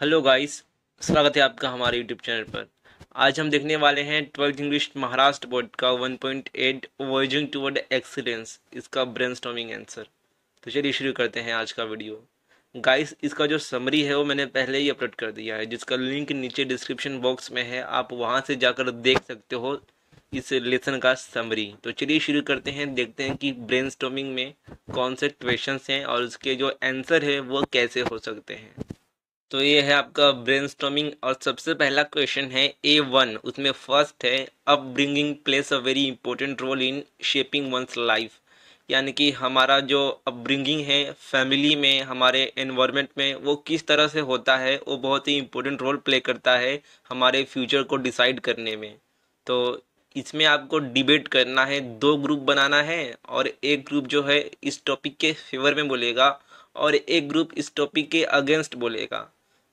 hello guys स्वागत है आपका हमारे यूट्यूब चैनल पर आज हम देखने वाले हैं ट्वेल्थ इंग्लिश महाराष्ट्र बोर्ड का 1.8 point eight verging toward excellence इसका ब्रेन आंसर तो चलिए शुरू करते हैं आज का वीडियो गाइस इसका जो समरी है वो मैंने पहले ही अपलोड कर दिया है जिसका लिंक नीचे डिस्क्रिप्शन बॉक्स में है आप वहाँ से जाकर देख सकते हो इस लेसन का समरी तो चलिए शुरू करते हैं देखते हैं कि ब्रेन में कौन से क्वेश्चन हैं और उसके जो आंसर है वो कैसे हो सकते हैं तो ये है आपका ब्रेन और सबसे पहला क्वेश्चन है ए वन उसमें फर्स्ट है upbringing plays a very important role in shaping one's life यानी कि हमारा जो अपब्रिंगिंग है फैमिली में हमारे एनवायरनमेंट में वो किस तरह से होता है वो बहुत ही इम्पोर्टेंट रोल प्ले करता है हमारे फ्यूचर को डिसाइड करने में तो इसमें आपको डिबेट करना है दो ग्रुप बनाना है और एक ग्रुप जो है इस टॉपिक के फेवर में बोलेगा और एक ग्रुप इस टॉपिक के अगेंस्ट बोलेगा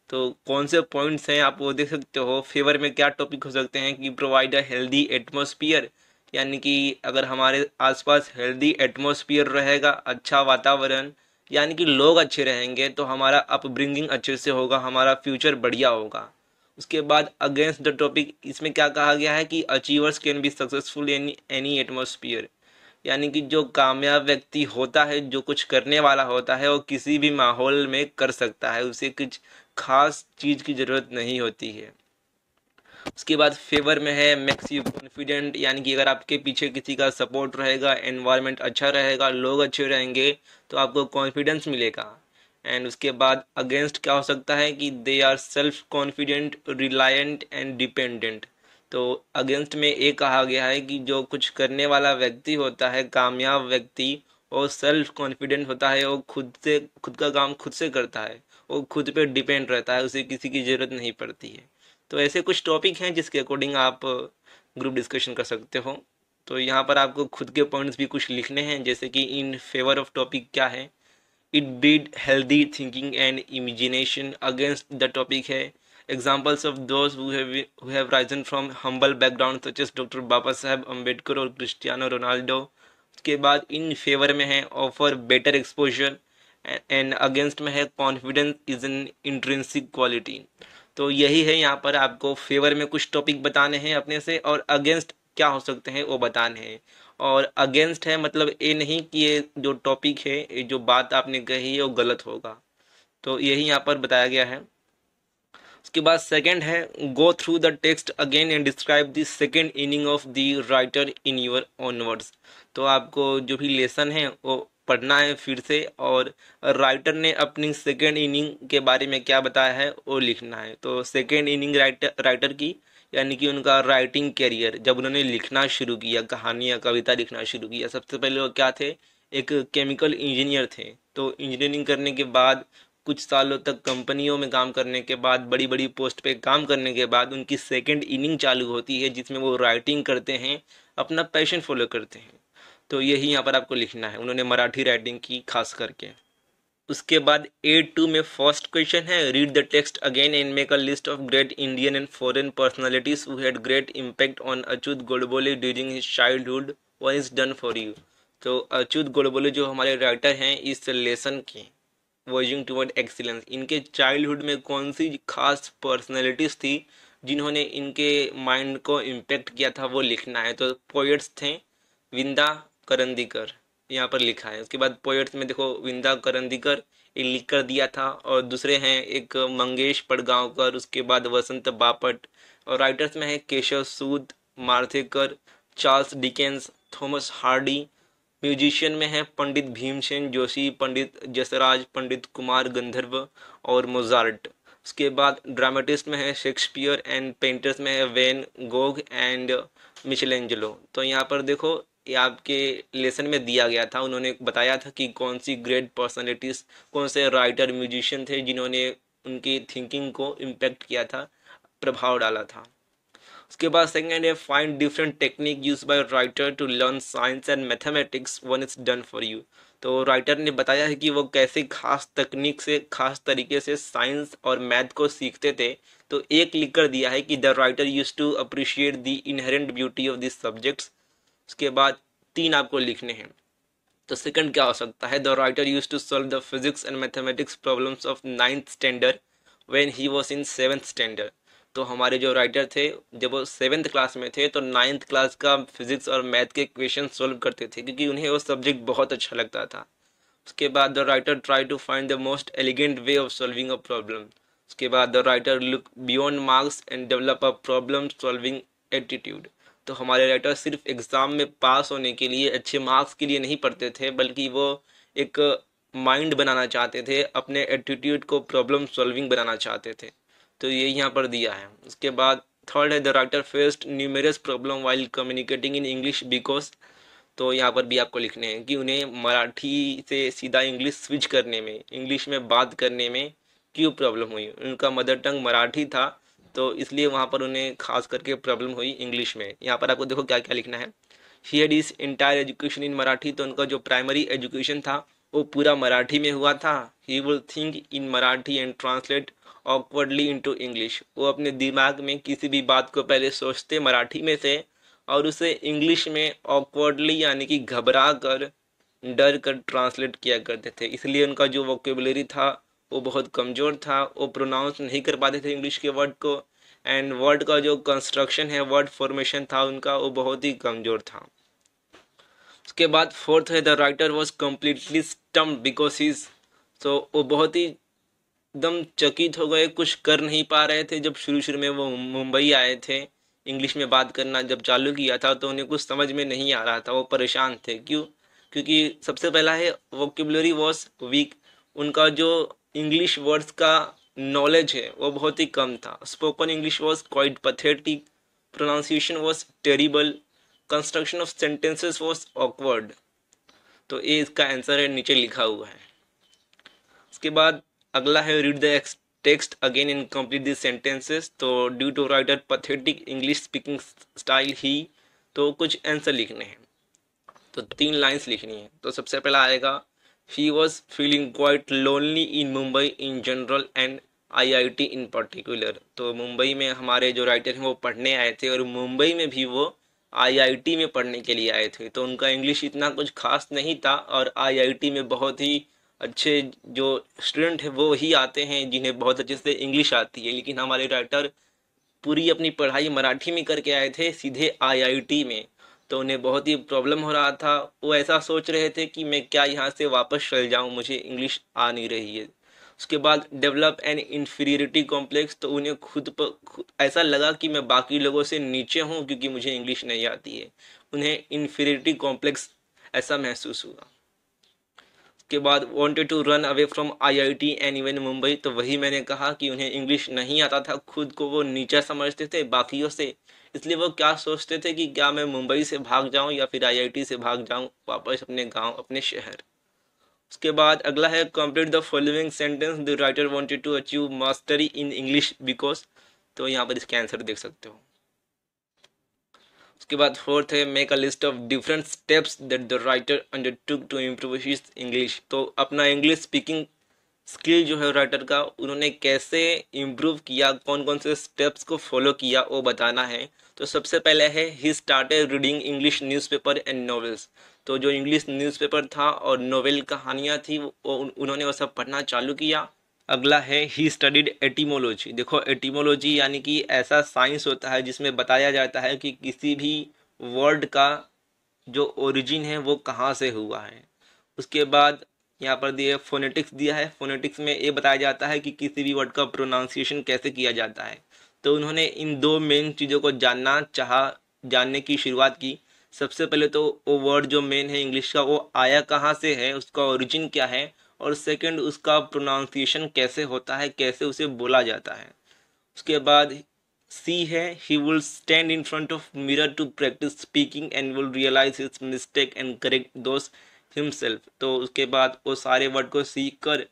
तो कौन से पॉइंट्स हैं आप वो देख सकते हो फेवर में क्या टॉपिक हो सकते हैं कि प्रोवाइड अ हेल्दी एटमोसफियर यानी कि अगर हमारे आसपास हेल्दी एटमोसफियर रहेगा अच्छा वातावरण यानी कि लोग अच्छे रहेंगे तो हमारा अपब्रिंगिंग अच्छे से होगा हमारा फ्यूचर बढ़िया होगा उसके बाद अगेंस्ट द टॉपिक इसमें क्या कहा गया है कि achievers can be successful in any atmosphere यानी कि जो कामयाब व्यक्ति होता है जो कुछ करने वाला होता है वो किसी भी माहौल में कर सकता है उसे कुछ खास चीज़ की ज़रूरत नहीं होती है उसके बाद फेवर में है मैक्स यू कॉन्फिडेंट यानी कि अगर आपके पीछे किसी का सपोर्ट रहेगा एनवायरनमेंट अच्छा रहेगा लोग अच्छे रहेंगे तो आपको कॉन्फिडेंस मिलेगा एंड उसके बाद अगेंस्ट क्या हो सकता है कि they are self confident reliant and dependent तो अगेंस्ट में ये कहा गया है कि जो कुछ करने वाला व्यक्ति होता है कामयाब व्यक्ति वो सेल्फ कॉन्फिडेंट होता है वो खुद से खुद का काम खुद से करता है वो खुद पे डिपेंड रहता है उसे किसी की ज़रूरत नहीं पड़ती है तो ऐसे कुछ टॉपिक हैं जिसके अकॉर्डिंग आप ग्रुप डिस्कशन कर सकते हो तो यहाँ पर आपको खुद के पॉइंट्स भी कुछ लिखने हैं जैसे कि इन फेवर ऑफ टॉपिक क्या है it breeds healthy thinking and imagination against the topic है examples of those have risen from humble background such as doctor Baba Saheb Ambedkar और क्रिस्टियानो रोनाल्डो उसके बाद इन फेवर में है offer better exposure and against में है confidence is an intrinsic quality तो यही है यहाँ पर आपको फेवर में कुछ टॉपिक बताने हैं अपने से और अगेंस्ट क्या हो सकते हैं वो बताने हैं और अगेंस्ट है मतलब ये नहीं कि ये जो टॉपिक है ये जो बात आपने कही है वो गलत होगा तो यही यहाँ पर बताया गया है उसके बाद सेकंड है go through the text again and describe the second inning of the writer in your onwards तो आपको जो भी लेसन है वो पढ़ना है फिर से और राइटर ने अपनी सेकेंड इनिंग के बारे में क्या बताया है वो लिखना है तो सेकेंड इनिंग राइटर राइटर की यानी कि उनका राइटिंग करियर जब उन्होंने लिखना शुरू किया कहानियाँ कविता लिखना शुरू किया सबसे पहले वो क्या थे एक केमिकल इंजीनियर थे तो इंजीनियरिंग करने के बाद कुछ सालों तक कंपनियों में काम करने के बाद बड़ी बड़ी पोस्ट पे काम करने के बाद उनकी सेकेंड इनिंग चालू होती है जिसमें वो राइटिंग करते हैं अपना पैशन फॉलो करते हैं तो यही यहाँ पर आपको लिखना है उन्होंने मराठी राइटिंग की खास करके उसके बाद ए टू में फर्स्ट क्वेश्चन है read the text again and make a list of great Indian and foreign personalities who had great impact on Achyut Godbole during his childhood one is done for you तो अच्युत गोडबोले जो हमारे writer हैं इस lesson के verging toward excellence इनके childhood में कौन सी खास पर्सनैलिटीज़ थी जिन्होंने इनके माइंड को इम्पेक्ट किया था वो लिखना है तो पोइट्स थे विंदा करंदीकर यहाँ पर लिखा है उसके बाद पोएट्स में देखो विंदा करंदीकर ये लिख कर दिया था और दूसरे हैं एक मंगेश पड़गांवकर उसके बाद वसंत बापट और राइटर्स में है Keshavsut Mardhekar Charles Dickens Thomas Hardy musician में है पंडित भीमसेन जोशी पंडित जसराज पंडित कुमार गंधर्व और मोजार्ट उसके बाद ड्रामेटिस्ट में है शेक्सपियर एंड पेंटर्स में है वेन गोग एंड एंजलो तो यहाँ पर देखो आपके लेसन में दिया गया था उन्होंने बताया था कि कौन सी ग्रेट पर्सनैलिटीज़ कौन से राइटर म्यूजिशियन थे जिन्होंने उनकी थिंकिंग को इम्पेक्ट किया था प्रभाव डाला था उसके बाद सेकेंड है find different technique use by writer to learn science and mathematics one is done for you तो राइटर ने बताया है कि वो कैसे खास तकनीक से खास तरीके से साइंस और मैथ को सीखते थे तो एक लिख कर दिया है कि the writer use to appreciate the inherent beauty of this subjects उसके बाद तीन आपको लिखने हैं तो सेकंड क्या हो सकता है the writer use to solve the physics and mathematics problems of ninth standard when he was in seventh standard तो हमारे जो राइटर थे जब वो सेवन्थ क्लास में थे तो नाइन्थ क्लास का फिजिक्स और मैथ के क्वेश्चन सोल्व करते थे क्योंकि उन्हें वो सब्जेक्ट बहुत अच्छा लगता था उसके बाद the writer try to find the most elegant way of solving a problem उसके बाद the writer look beyond marks and develop a problem solving attitude तो हमारे राइटर सिर्फ एग्ज़ाम में पास होने के लिए अच्छे मार्क्स के लिए नहीं पढ़ते थे बल्कि वो एक माइंड बनाना चाहते थे अपने एटीट्यूड को प्रॉब्लम सॉल्विंग बनाना चाहते थे तो ये यहाँ पर दिया है उसके बाद थर्ड है the writer faced numerous problem while communicating in English because तो यहाँ पर भी आपको लिखने हैं कि उन्हें मराठी से सीधा इंग्लिश स्विच करने में इंग्लिश में बात करने में क्यों प्रॉब्लम हुई उनका मदर टंग मराठी था तो इसलिए वहाँ पर उन्हें खास करके प्रॉब्लम हुई इंग्लिश में यहाँ पर आपको देखो क्या क्या लिखना है he had his entire education in Marathi तो उनका जो प्राइमरी एजुकेशन था वो पूरा मराठी में हुआ था he will think in Marathi and translate awkwardly into English वो अपने दिमाग में किसी भी बात को पहले सोचते मराठी में से और उसे इंग्लिश में ऑकवर्डली यानी कि घबरा कर डर कर ट्रांसलेट किया करते थे इसलिए उनका जो वोकेबलरी था वो बहुत कमज़ोर था वो प्रोनाउंस नहीं कर पाते थे इंग्लिश के वर्ड को एंड वर्ड का जो कंस्ट्रक्शन है वर्ड फॉर्मेशन था उनका वो बहुत ही कमज़ोर था उसके बाद फोर्थ है the writer was completely stump because is तो वो बहुत ही एकदम चकित हो गए कुछ कर नहीं पा रहे थे जब शुरू शुरू में वो मुंबई आए थे इंग्लिश में बात करना जब चालू किया था तो उन्हें कुछ समझ में नहीं आ रहा था वो परेशान थे क्यों क्योंकि सबसे पहला है वोकेबलरी वॉज वीक उनका जो इंग्लिश वर्ड्स का नॉलेज है वो बहुत ही कम था spoken English was quite pathetic pronunciation was terrible construction of sentences was awkward तो ये इसका आंसर है नीचे लिखा हुआ है उसके बाद अगला है read the text again in complete this sentences तो due to writer pathetic English speaking style he तो कुछ आंसर लिखने हैं तो तीन लाइंस लिखनी है तो सबसे पहला आएगा he was feeling quite lonely in Mumbai in general and IIT in particular तो मुंबई में हमारे जो राइटर हैं वो पढ़ने आए थे और मुंबई में भी वो आईआईटी में पढ़ने के लिए आए थे तो उनका इंग्लिश इतना कुछ खास नहीं था और आईआईटी में बहुत ही अच्छे जो स्टूडेंट हैं वो ही आते हैं जिन्हें बहुत अच्छे से इंग्लिश आती है लेकिन हमारे राइटर पूरी अपनी पढ़ाई मराठी में करके आए थे सीधे आईआईटी में तो उन्हें बहुत ही प्रॉब्लम हो रहा था वो ऐसा सोच रहे थे कि मैं क्या यहाँ से वापस चल जाऊँ मुझे इंग्लिश आ नहीं रही है उसके बाद डेवलप एन इन्फीरियरिटी कॉम्प्लेक्स तो उन्हें खुद पर खुद, ऐसा लगा कि मैं बाकी लोगों से नीचे हूँ क्योंकि मुझे इंग्लिश नहीं आती है उन्हें इन्फीरियरिटी कॉम्प्लेक्स ऐसा महसूस हुआ उसके बाद wanted to run away from IIT and even Mumbai तो वही मैंने कहा कि उन्हें इंग्लिश नहीं आता था खुद को वो नीचा समझते थे बाकियों से इसलिए वो क्या सोचते थे कि क्या मैं मुंबई से भाग जाऊं या फिर आईआईटी से भाग जाऊं वापस अपने गांव अपने शहर उसके बाद अगला है complete the following sentence the writer wanted to achieve mastery in English because तो यहाँ पर इसके आंसर देख सकते हो उसके बाद फोर्थ है make a list of different steps that the writer took to improve his English तो अपना इंग्लिश स्पीकिंग स्किल जो है राइटर का उन्होंने कैसे इम्प्रूव किया कौन कौन से स्टेप्स को फॉलो किया वो बताना है तो सबसे पहले है he start reading English newspaper and novels तो जो इंग्लिश न्यूज़पेपर था और नोवेल कहानियाँ थी वो उन्होंने वो सब पढ़ना चालू किया अगला है ही स्टडीड एटीमोलॉजी देखो एटीमोलॉजी यानी कि ऐसा साइंस होता है जिसमें बताया जाता है कि किसी भी वर्ड का जो ओरिजिन है वो कहाँ से हुआ है उसके बाद यहाँ पर दिए फोनेटिक्स दिया है फोनेटिक्स में ये बताया जाता है कि किसी भी वर्ड का प्रोनाउंसिएशन कैसे किया जाता है तो उन्होंने इन दो मेन चीज़ों को जानना चाह जानने की शुरुआत की सबसे पहले तो वो वर्ड जो मेन है इंग्लिश का वो आया कहाँ से है उसका ओरिजिन क्या है और सेकंड उसका प्रोनाउंसिएशन कैसे होता है कैसे उसे बोला जाता है उसके बाद सी है he will stand in front of mirror to practise speaking and will realise his mistake and correct those himself तो उसके बाद वो सारे वर्ड को सीख कर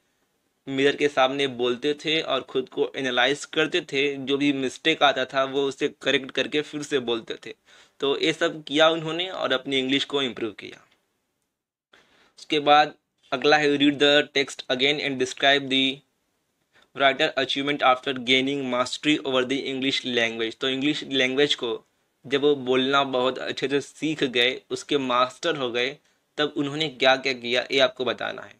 मिरर के सामने बोलते थे और खुद को एनालाइज करते थे जो भी मिस्टेक आता था वो उसे करेक्ट करके फिर से बोलते थे तो ये सब किया उन्होंने और अपनी इंग्लिश को इम्प्रूव किया उसके बाद अगला है read the text again and describe the writer achievement after gaining mastery over the English language तो इंग्लिश लैंग्वेज को जब वो बोलना बहुत अच्छे से सीख गए उसके मास्टर हो गए तब उन्होंने क्या क्या किया ये आपको बताना है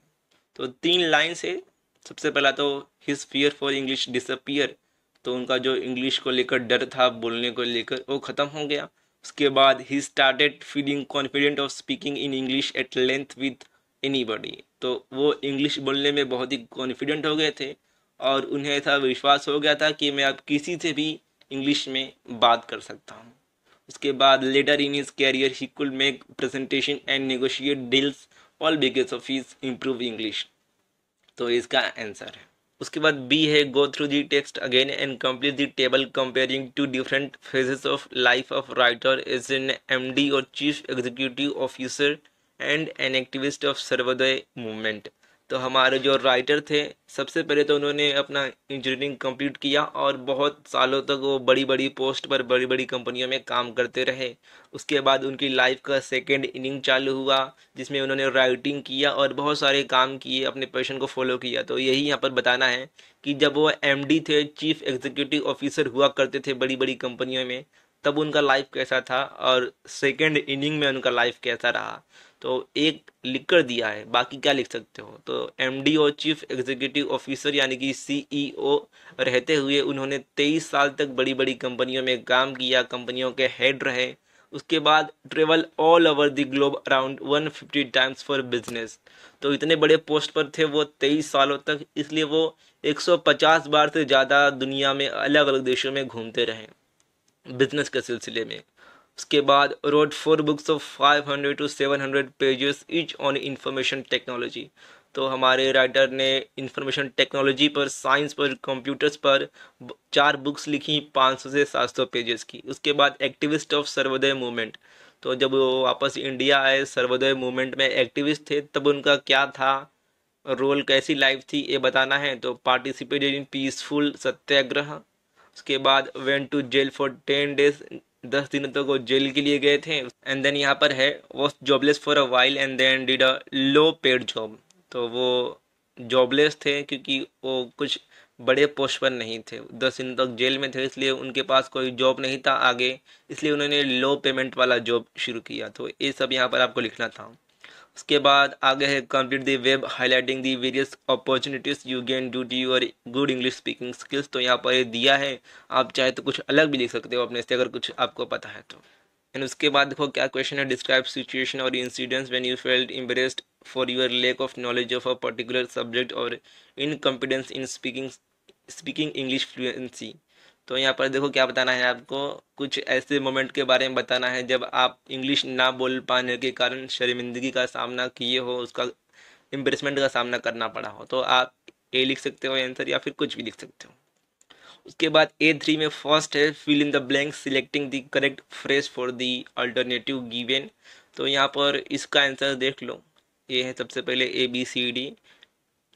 तो तीन लाइन से सबसे पहला तो his fear for English disappear तो उनका जो इंग्लिश को लेकर डर था बोलने को लेकर वो ख़त्म हो गया उसके बाद he started feeling confident of speaking in English at length with anybody तो वो इंग्लिश बोलने में बहुत ही कॉन्फिडेंट हो गए थे और उन्हें ऐसा विश्वास हो गया था कि मैं अब किसी से भी इंग्लिश में बात कर सकता हूँ उसके बाद later in his career he could make presentation and negotiate deals all because of his improve English तो इसका आंसर है उसके बाद बी है go through the text again and complete the table comparing two different phases of life of writer is an MD और chief executive officer and an activist of Sarvodaya movement तो हमारे जो राइटर थे सबसे पहले तो उन्होंने अपना इंजीनियरिंग कंप्लीट किया और बहुत सालों तक वो बड़ी बड़ी पोस्ट पर बड़ी बड़ी कंपनियों में काम करते रहे उसके बाद उनकी लाइफ का सेकेंड इनिंग चालू हुआ जिसमें उन्होंने राइटिंग किया और बहुत सारे काम किए अपने पैशन को फॉलो किया तो यही यहाँ पर बताना है कि जब वो एम थे चीफ एग्जीक्यूटिव ऑफिसर हुआ करते थे बड़ी बड़ी कंपनियों में तब उनका लाइफ कैसा था और सेकेंड इनिंग में उनका लाइफ कैसा रहा तो एक लिख कर दिया है बाकी क्या लिख सकते हो तो एम डी और चीफ एग्जीक्यूटिव ऑफिसर यानी कि सीईओ e रहते हुए उन्होंने तेईस साल तक बड़ी बड़ी कंपनियों में काम किया कंपनियों के हेड रहे उसके बाद travel all over the globe around 150 times for business तो इतने बड़े पोस्ट पर थे वो तेईस सालों तक इसलिए वो 150 बार से ज़्यादा दुनिया में अलग अलग देशों में घूमते रहे बिजनेस के सिलसिले में उसके बाद wrote four books of 500 to 700 pages each on information technology तो हमारे राइटर ने इंफॉर्मेशन टेक्नोलॉजी पर साइंस पर कंप्यूटर्स पर चार बुक्स लिखी 500 से 700 पेजेस की उसके बाद एक्टिविस्ट ऑफ सर्वोदय मूवमेंट तो जब वो वापस इंडिया आए सर्वोदय मूवमेंट में एक्टिविस्ट थे तब उनका क्या था रोल कैसी लाइफ थी ये बताना है तो पार्टिसिपेटेड इन पीसफुल सत्याग्रह उसके बाद went to jail for ten days दस दिन तक वो जेल के लिए गए थे एंड देन यहाँ पर है वो jobless for a while and then did a low paid job तो वो जॉबलेस थे क्योंकि वो कुछ बड़े पोस्ट पर नहीं थे दस दिन तक जेल में थे इसलिए उनके पास कोई जॉब नहीं था आगे इसलिए उन्होंने लो पेमेंट वाला जॉब शुरू किया तो ये सब यहाँ पर आपको लिखना था उसके बाद आगे है complete the web highlighting the various opportunities you gain due to your good English speaking skills तो यहाँ पर ये दिया है आप चाहे तो कुछ अलग भी लिख सकते हो अपने से अगर कुछ आपको पता है तो एंड उसके बाद देखो क्या क्वेश्चन है डिस्क्राइब सिचुएशन और incidents when you felt embarrassed for your lack of knowledge of a particular subject और incompetence in speaking speaking English fluency तो यहाँ पर देखो क्या बताना है आपको कुछ ऐसे मोमेंट के बारे में बताना है जब आप इंग्लिश ना बोल पाने के कारण शर्मिंदगी का सामना किए हो उसका इम्प्रेसमेंट का सामना करना पड़ा हो तो आप ए लिख सकते हो आंसर या फिर कुछ भी लिख सकते हो उसके बाद ए थ्री में फर्स्ट है fill in the blank selecting the correct phrase for the alternative given तो यहाँ पर इसका आंसर देख लो ये है सबसे पहले A B C D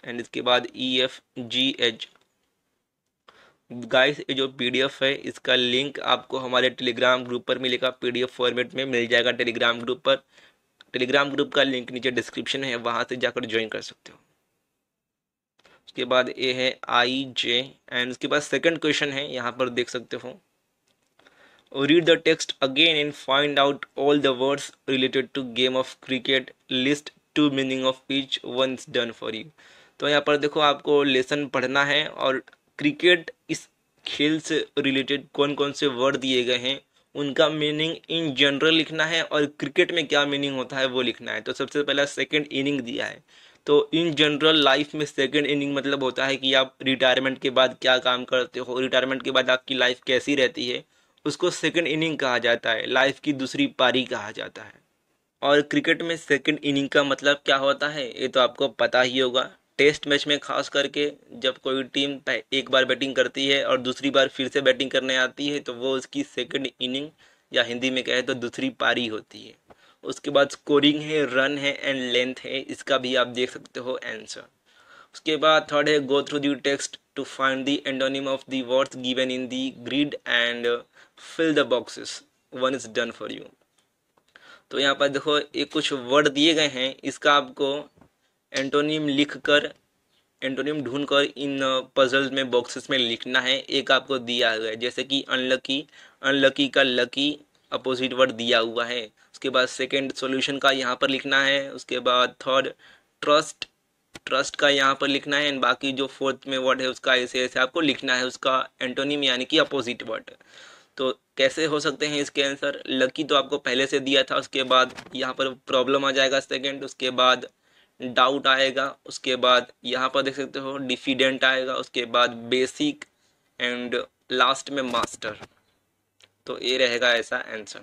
and इसके बाद E F G H guys ये जो पीडीएफ है इसका लिंक आपको हमारे टेलीग्राम ग्रुप पर मिलेगा पीडीएफ फॉर्मेट में मिल जाएगा टेलीग्राम ग्रुप पर टेलीग्राम ग्रुप का लिंक नीचे डिस्क्रिप्शन है वहाँ से जाकर ज्वाइन कर सकते हो उसके बाद ये है आई जे एंड उसके बाद सेकंड क्वेश्चन है यहाँ पर देख सकते हो read the text again and find out all the words related to game of cricket list to meaning of each once done for you तो यहाँ पर देखो आपको लेसन पढ़ना है और क्रिकेट इस खेल से रिलेटेड कौन कौन से वर्ड दिए गए हैं उनका मीनिंग इन जनरल लिखना है और क्रिकेट में क्या मीनिंग होता है वो लिखना है तो सबसे पहला सेकेंड इनिंग दिया है तो इन जनरल लाइफ में सेकेंड इनिंग मतलब होता है कि आप रिटायरमेंट के बाद क्या काम करते हो रिटायरमेंट के बाद आपकी लाइफ कैसी रहती है उसको सेकेंड इनिंग कहा जाता है लाइफ की दूसरी पारी कहा जाता है और क्रिकेट में सेकेंड इनिंग का मतलब क्या होता है ये तो आपको पता ही होगा टेस्ट मैच में खास करके जब कोई टीम एक बार बैटिंग करती है और दूसरी बार फिर से बैटिंग करने आती है तो वो उसकी सेकंड इनिंग या हिंदी में कहें तो दूसरी पारी होती है उसके बाद स्कोरिंग है रन है एंड लेंथ है इसका भी आप देख सकते हो आंसर उसके बाद थर्ड है go through the text to find the antonym of the words given in the grid and fill the boxes one is done for you तो यहाँ पर देखो ये कुछ वर्ड दिए गए हैं इसका आपको एंटोनियम लिख कर एंटोनियम ढूंढ कर इन पजल में बॉक्सेस में लिखना है एक आपको दिया हुआ है जैसे कि अनलकी अनलकी का लकी अपोजिट वर्ड दिया हुआ है उसके बाद सेकंड सॉल्यूशन का यहाँ पर लिखना है उसके बाद थर्ड ट्रस्ट ट्रस्ट का यहाँ पर लिखना है एंड बाकी जो फोर्थ में वर्ड है उसका ऐसे ऐसे आपको लिखना है उसका एंटोनिम यानी कि अपोजिट वर्ड तो कैसे हो सकते हैं इसके आंसर लकी तो आपको पहले से दिया था उसके बाद यहाँ पर प्रॉब्लम आ जाएगा सेकेंड उसके बाद डाउट आएगा उसके बाद यहाँ पर देख सकते हो डिफिडेंट आएगा उसके बाद बेसिक एंड लास्ट में मास्टर तो ए रहेगा ऐसा आंसर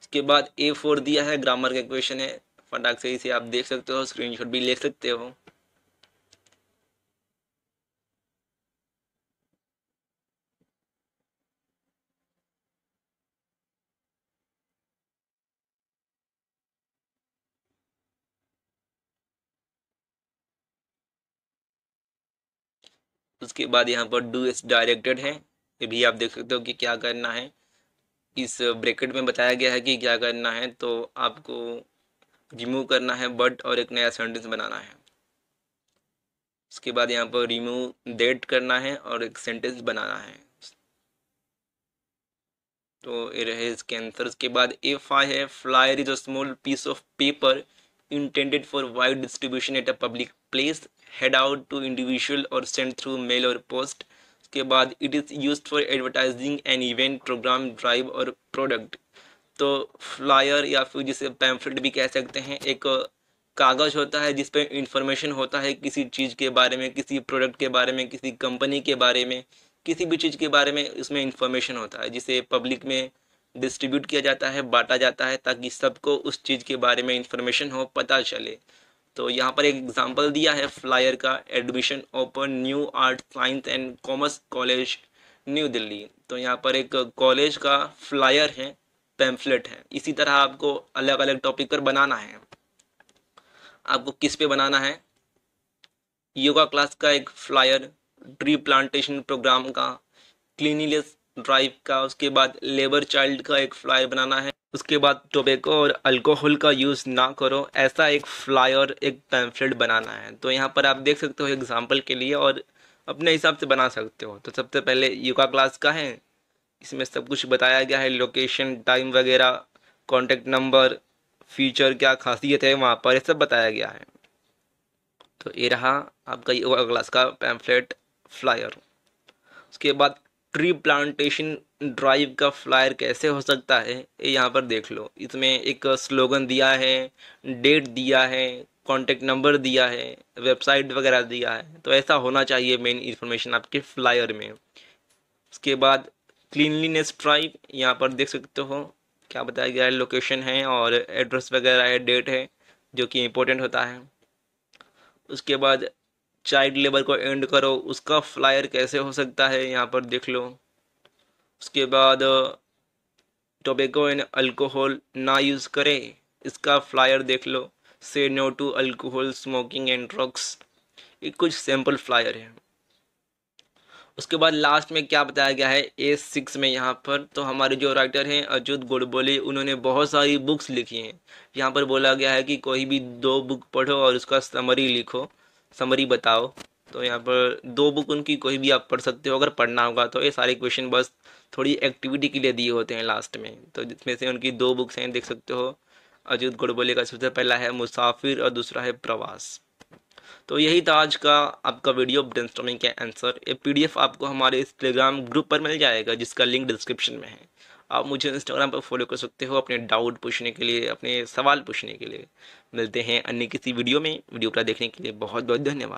उसके बाद ए फोर दिया है ग्रामर का क्वेश्चन है फटाक से इसे आप देख सकते हो स्क्रीनशॉट भी ले सकते हो उसके बाद यहाँ पर डू एस डायरेक्टेड है ये भी आप देख सकते हो कि क्या करना है इस ब्रैकेट में बताया गया है कि क्या करना है तो आपको रिमूव करना है बट और एक नया सेंटेंस बनाना है उसके बाद यहाँ पर रिमूव डेट करना है और एक सेंटेंस बनाना है तो ये रहे इसके आंसर उसके बाद ए आई है flyer is a small piece of paper intended for wide distribution at a public place head out to individual और सेंड थ्रू मेल और पोस्ट उसके बाद it is use for advertising an event program drive और product तो flyer या फिर जिसे pamphlet भी कह सकते हैं एक कागज़ होता है जिसपे इंफॉर्मेशन होता है किसी चीज़ के बारे में किसी प्रोडक्ट के बारे में किसी कंपनी के बारे में किसी भी चीज़ के बारे में उसमें इंफॉर्मेशन होता है जिसे पब्लिक में डिस्ट्रीब्यूट किया जाता है बांटा जाता है ताकि सबको उस चीज़ के बारे में इंफॉर्मेशन हो पता चले तो यहाँ पर एक एग्जाम्पल दिया है फ्लायर का admission open new art science and commerce college new Delhi तो यहाँ पर एक कॉलेज का फ्लायर है पैम्फलेट है इसी तरह आपको अलग अलग टॉपिक पर बनाना है आपको किस पे बनाना है योगा क्लास का एक फ्लायर ट्री प्लांटेशन प्रोग्राम का क्लिनिलेस ड्राइव का उसके बाद लेबर चाइल्ड का एक फ्लायर बनाना है उसके बाद टोबैको और अल्कोहल का यूज़ ना करो ऐसा एक फ्लायर एक पैम्फलेट बनाना है तो यहाँ पर आप देख सकते हो एग्जाम्पल के लिए और अपने हिसाब से बना सकते हो तो सबसे पहले योगा क्लास का है इसमें सब कुछ बताया गया है लोकेशन टाइम वगैरह कॉन्टेक्ट नंबर फीचर क्या खासियत है वहाँ पर यह सब बताया गया है तो ये रहा आपका योगा क्लास का पैम्फलेट फ्लायर उसके बाद ट्री प्लांटेशन ड्राइव का फ्लायर कैसे हो सकता है ये यहाँ पर देख लो इसमें एक स्लोगन दिया है डेट दिया है कॉन्टेक्ट नंबर दिया है वेबसाइट वगैरह दिया है तो ऐसा होना चाहिए मेन इन्फॉर्मेशन आपके फ्लायर में उसके बाद क्लीनलीनेस ड्राइव यहाँ पर देख सकते हो क्या बताया गया है लोकेशन है और एड्रेस वगैरह है डेट है जो कि इम्पोर्टेंट होता है उसके बाद चाइल्ड लेबर को एंड करो उसका फ्लायर कैसे हो सकता है यहाँ पर देख लो उसके बाद टोबेको एंड अल्कोहल ना यूज़ करें इसका फ्लायर देख लो say no to alcohol smoking and drugs ये कुछ सैम्पल फ्लायर है उसके बाद लास्ट में क्या बताया गया है ए सिक्स में यहाँ पर तो हमारे जो राइटर हैं अच्युत गुडबोले उन्होंने बहुत सारी बुक्स लिखी हैं यहाँ पर बोला गया है कि कोई भी दो बुक पढ़ो और उसका समरी लिखो समरी बताओ तो यहाँ पर दो बुक उनकी कोई भी आप पढ़ सकते हो अगर पढ़ना होगा तो ये सारे क्वेश्चन बस थोड़ी एक्टिविटी के लिए दिए होते हैं लास्ट में तो जिसमें से उनकी दो बुक्स हैं देख सकते हो अजीत गोडबोले का सबसे पहला है मुसाफिर और दूसरा है प्रवास तो यही था आज का आपका वीडियो ब्रेनस्टॉर्मिंग का आंसर ये पीडीएफ आपको हमारे इस टेलीग्राम ग्रुप पर मिल जाएगा जिसका लिंक डिस्क्रिप्शन में है आप मुझे इंस्टाग्राम पर फॉलो कर सकते हो अपने डाउट पूछने के लिए अपने सवाल पूछने के लिए मिलते हैं अन्य किसी वीडियो में वीडियो पर देखने के लिए बहुत बहुत धन्यवाद